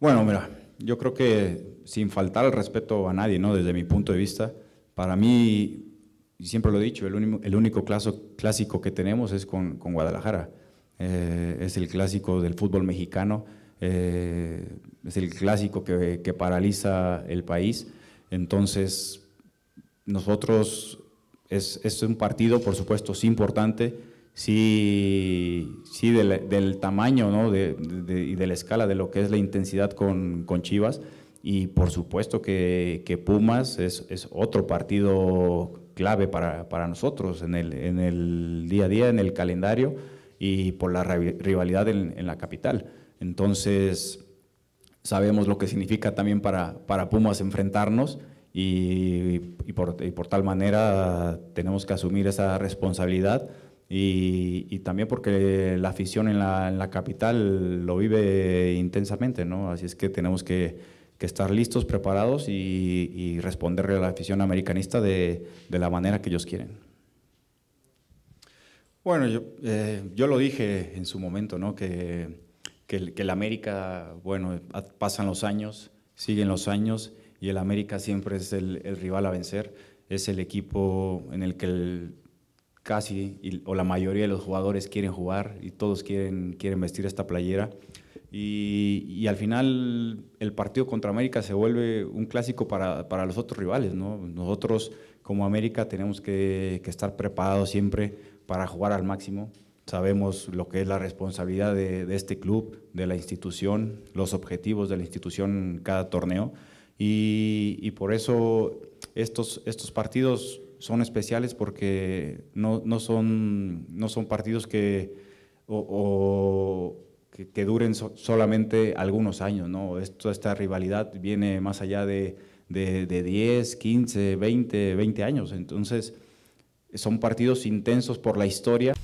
Bueno, mira, yo creo que sin faltar el respeto a nadie, ¿no? Desde mi punto de vista, para mí, y siempre lo he dicho, el, único, el clásico que tenemos es con, Guadalajara. Eh, es el clásico del fútbol mexicano, eh, es el clásico que, paraliza el país. Entonces, nosotros, es, un partido, por supuesto, sí importante, sí, del, tamaño y de la escala de lo que es la intensidad con, Chivas. Y por supuesto que, Pumas es, otro partido clave para, nosotros en el, día a día, en el calendario y por la rivalidad en, la capital. Entonces, sabemos lo que significa también para, Pumas enfrentarnos y por tal manera tenemos que asumir esa responsabilidad y, también porque la afición en la, en la, capital lo vive intensamente, ¿no? Así es que tenemos que, que estar listos, preparados y, y, responderle a la afición americanista de, de, la manera que ellos quieren. Bueno, yo, eh, yo lo dije en su momento, ¿no? Que, que, el, América, bueno, pasan los años, siguen los años y el América siempre es el, el rival a vencer. Es el equipo en el que el casi, o la mayoría de los jugadores quieren jugar y todos quieren, quieren vestir esta playera. Y, al final el partido contra América se vuelve un clásico para, los otros rivales. Nosotros como América tenemos que, estar preparados siempre para jugar al máximo. Sabemos lo que es la responsabilidad de, este club, de la institución, los objetivos de la institución en cada torneo. Y, por eso estos, estos partidos son especiales porque no, no, son, no son partidos que, o, que, duren solamente algunos años. ¿no? Esto, esta rivalidad viene más allá de, de, de 10, 15, 20, 20 años. Entonces, son partidos intensos por la historia.